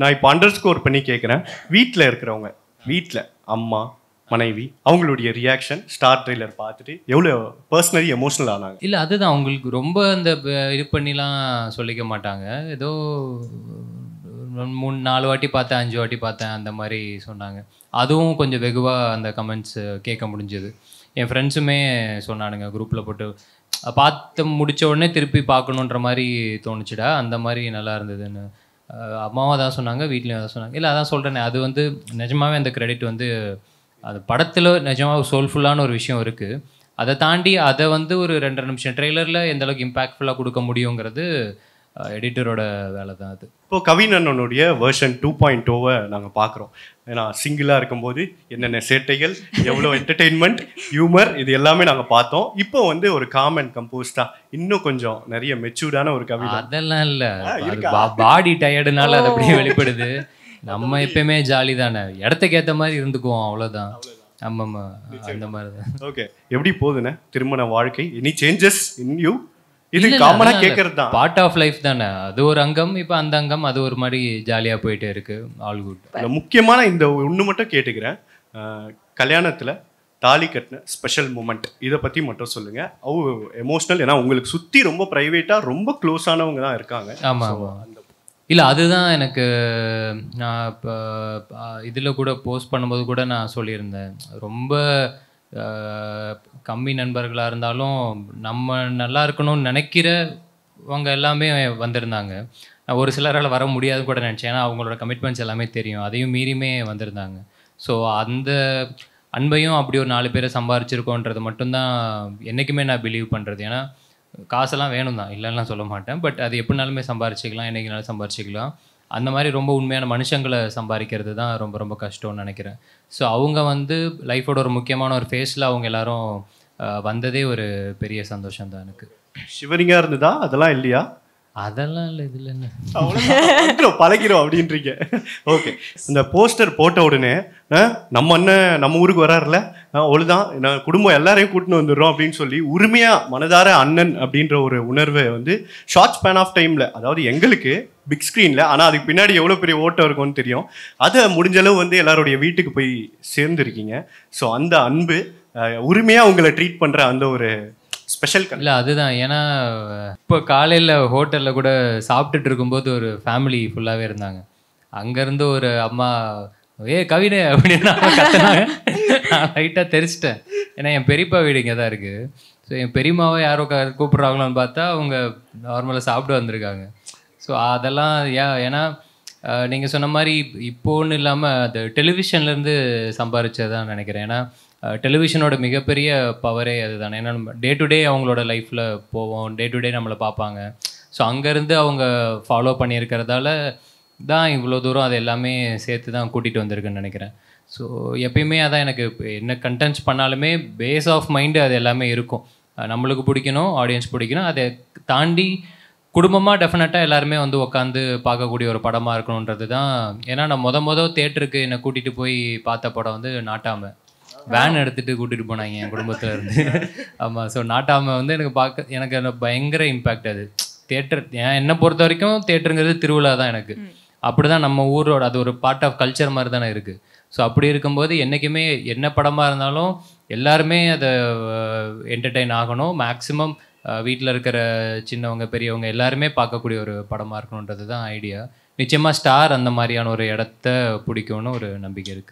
நான் இப்போ under score பண்ணி கேட்குறேன் வீட்டில் இருக்கிறவங்க வீட்டில் அம்மா மனைவி அவங்களுடைய ரியாக்ஷன் ஸ்டார் ட்ரெய்லர் பார்த்துட்டு எவ்வளோ பர்சனலி எமோஷனல் ஆனாங்க இல்லை அதுதான் அவங்களுக்கு ரொம்ப அந்த இது பண்ணிலாம் சொல்லிக்க மாட்டாங்க ஏதோ மூணு நாலு வாட்டி பார்த்தேன் அஞ்சு வாட்டி பார்த்தேன் அந்த மாதிரி சொன்னாங்க அதுவும் கொஞ்சம் வெகுவாக அந்த கமெண்ட்ஸ் கேட்க முடிஞ்சது என் ஃப்ரெண்ட்ஸுமே சொன்னானுங்க குரூப்பில் போட்டு பார்த்து முடித்த உடனே திருப்பி பார்க்கணுன்ற மாதிரி தோணுச்சுடா அந்த மாதிரி நல்லா இருந்ததுன்னு அம்மாவும் அதான் சொன்னாங்க வீட்லேயும் அதான் சொன்னாங்க இல்லை அதான் சொல்கிறேனே அது வந்து நிஜமாகவே அந்த கிரெடிட் வந்து அது படத்தில் நிஜமாக சோல்ஃபுல்லான ஒரு விஷயம் இருக்குது அதை தாண்டி அதை வந்து ஒரு ரெண்டரை நிமிஷம் ட்ரெய்லரில் எந்தளவுக்கு இம்பேக்ட்ஃபுல்லாக கொடுக்க முடியுங்கிறது எடிட்டரோட வேலை தான் அது இப்போது கவினண்ணனுடைய வேர்ஷன் டூ பாயிண்ட் டூவை நாங்கள் பார்க்குறோம் ஏன்னா சிங்கிளாக இருக்கும்போது என்னென்ன சேட்டைகள் எவ்வளோ என்டர்டெயின்மெண்ட் ஹியூமர் இது எல்லாமே நாங்கள் பார்த்தோம் இப்போ வந்து ஒரு காமன் கம்போஸ்டாக இன்னும் கொஞ்சம் நிறைய மெச்சூர்டான ஒரு கவி அதெல்லாம் இல்லை பாடி டயர்டுனால அது அப்படியே வெளிப்படுது நம்ம எப்பயுமே ஜாலி தானே இடத்துக்கு ஏற்ற மாதிரி இருந்துக்குவோம் அவ்வளோதான் ஆமாம் அந்த மாதிரி தான் ஓகே எப்படி போகுதுண்ணே திருமண வாழ்க்கை எனி சேஞ்சஸ் இன் யூ இது காமனா கேக்குறது தான் பார்ட் ஆஃப் லைஃப் தானே அது ஒரு அங்கம் இப்போ அந்த அங்கம் அது ஒரு மாதிரி ஜாலியா போயிட்டே இருக்கு ஆல் குட் முக்கியமான இந்த ஒன்று மட்டும் கேட்டுக்கிறேன் கல்யாணத்துல தாலி கட்டின ஸ்பெஷல் மூமெண்ட் இதை பற்றி மட்டும் சொல்லுங்க அவு எமோஷ்னல் ஏன்னா உங்களுக்கு சுற்றி ரொம்ப ப்ரைவேட்டாக ரொம்ப க்ளோஸ் ஆனவங்க தான் இருக்காங்க ஆமாம் இல்லை அதுதான் எனக்கு நான் இப்போ இதில் கூட போஸ்ட் பண்ணும்போது கூட நான் சொல்லியிருந்தேன் ரொம்ப கம்மி நண்பர்களாக இருந்தாலும் நம்ம நல்லா இருக்கணும்னு நினைக்கிறவங்க எல்லாமே வந்திருந்தாங்க நான் ஒரு சிலரால் வர முடியாது கூட நினச்சேன் ஏன்னா அவங்களோட கமிட்மெண்ட்ஸ் எல்லாமே தெரியும் அதையும் மீறியுமே வந்திருந்தாங்க ஸோ அந்த அன்பையும் அப்படி ஒரு நாலு பேரை சம்பாரிச்சிருக்கோன்றது மட்டும்தான் என்றைக்குமே நான் பிலீவ் பண்ணுறது ஏன்னா காசெல்லாம் வேணும் தான் இல்லைன்னா சொல்ல மாட்டேன் பட் அது எப்படினாலுமே சம்பாரிச்சிக்கலாம் என்றைக்குனாலும் சம்பாரிச்சிக்கலாம் அந்த மாதிரி ரொம்ப உண்மையான மனுஷங்களை சம்பாதிக்கிறது தான் ரொம்ப ரொம்ப கஷ்டம்னு நினைக்கிறேன் ஸோ அவங்க வந்து லைஃபோட ஒரு முக்கியமான ஒரு ஃபேஸில் அவங்க எல்லாரும் வந்ததே ஒரு பெரிய சந்தோஷம் தான் எனக்கு சிவனிங்காக இருந்ததா அதெல்லாம் இல்லையா அதெல்லாம் இல்லை இதில் என்ன பழகிறோம் அப்படின்றீங்க ஓகே இந்த போஸ்டர் போட்ட உடனே நம்ம அண்ணன் நம்ம ஊருக்கு வராருல ஒழுதான் நான் குடும்பம் எல்லாரையும் கூட்டின்னு வந்துடுறோம் அப்படின்னு சொல்லி உரிமையாக மனதார அண்ணன் அப்படின்ற ஒரு உணர்வை வந்து ஷார்ட் ஸ்பேன் ஆஃப் டைமில் அதாவது எங்களுக்கு பிக் ஸ்க்ரீனில் ஆனால் அதுக்கு பின்னாடி எவ்வளோ பெரிய ஓட்டம் இருக்கும்னு தெரியும் அதை முடிஞ்சளவு வந்து எல்லாருடைய வீட்டுக்கு போய் சேர்ந்துருக்கீங்க ஸோ அந்த அன்பு உரிமையாக உங்களை ட்ரீட் பண்ணுற அந்த ஒரு ஸ்பெஷல் இல்லை அதுதான் ஏன்னா இப்போ காலையில் ஹோட்டலில் கூட சாப்பிட்டுட்டு இருக்கும்போது ஒரு ஃபேமிலி ஃபுல்லாகவே இருந்தாங்க அங்கேருந்து ஒரு அம்மா ஏ கவிதை அப்படின்னு கத்தினாங்க நான் லைட்டாக தெரிச்சிட்டேன் ஏன்னா என் பெரியப்பா வீடு இங்கே தான் இருக்குது ஸோ என் பெரியம்மாவை யாரோ கூப்பிட்றாங்களான்னு பார்த்தா அவங்க நார்மலாக சாப்பிட்டு வந்திருக்காங்க ஸோ அதெல்லாம் ஏன் ஏன்னா நீங்கள் சொன்ன மாதிரி இப்போன்னு இல்லாமல் அந்த டெலிவிஷன்லேருந்து சம்பாரிச்சதான் நினைக்கிறேன் ஏன்னா டெலிவிஷனோட மிகப்பெரிய பவரே அதுதான் ஏன்னா நம்ம டே டு டே அவங்களோட லைஃப்பில் போவோம் டே டு டே நம்மளை பார்ப்பாங்க ஸோ அங்கேருந்து அவங்க ஃபாலோ பண்ணியிருக்கிறதால தான் இவ்வளோ தூரம் அது எல்லாமே சேர்த்து தான் கூட்டிகிட்டு வந்திருக்குன்னு நினைக்கிறேன் ஸோ எப்பயுமே அதான் எனக்கு என்ன கண்டென்ட்ஸ் பண்ணாலுமே பேஸ் ஆஃப் மைண்டு அது எல்லாமே இருக்கும் நம்மளுக்கு பிடிக்கணும் ஆடியன்ஸ் பிடிக்கணும் அதை தாண்டி குடும்பமாக டெஃபினட்டாக எல்லாருமே வந்து உட்காந்து பார்க்கக்கூடிய ஒரு படமாக இருக்கணுன்றது தான் ஏன்னா நான் மொத மொதல் தேட்டருக்கு என்னை கூட்டிகிட்டு போய் பார்த்த படம் வந்து நாட்டாமை வேன் எடுத்துட்டு கூட்டிட்டு போனாங்க என் குடும்பத்துல இருந்து ஆமா ஸோ நாட்டாம வந்து எனக்கு பார்க்க எனக்கு பயங்கர இம்பாக்ட் அது தேட்டர் ஏன் என்னை பொறுத்த வரைக்கும் தேட்டருங்கிறது திருவிழா தான் எனக்கு அப்படிதான் நம்ம ஊரோட அது ஒரு பார்ட் ஆஃப் கல்ச்சர் மாதிரி தானே இருக்கு ஸோ அப்படி இருக்கும்போது என்றைக்குமே என்ன படமாக இருந்தாலும் எல்லாருமே அதை என்டர்டெயின் ஆகணும் மேக்ஸிமம் வீட்டில் இருக்கிற சின்னவங்க பெரியவங்க எல்லாருமே பார்க்கக்கூடிய ஒரு படமாக இருக்கணுன்றது தான் ஐடியா நிச்சயமாக ஸ்டார் அந்த மாதிரியான ஒரு இடத்த பிடிக்கும்னு ஒரு நம்பிக்கை இருக்குது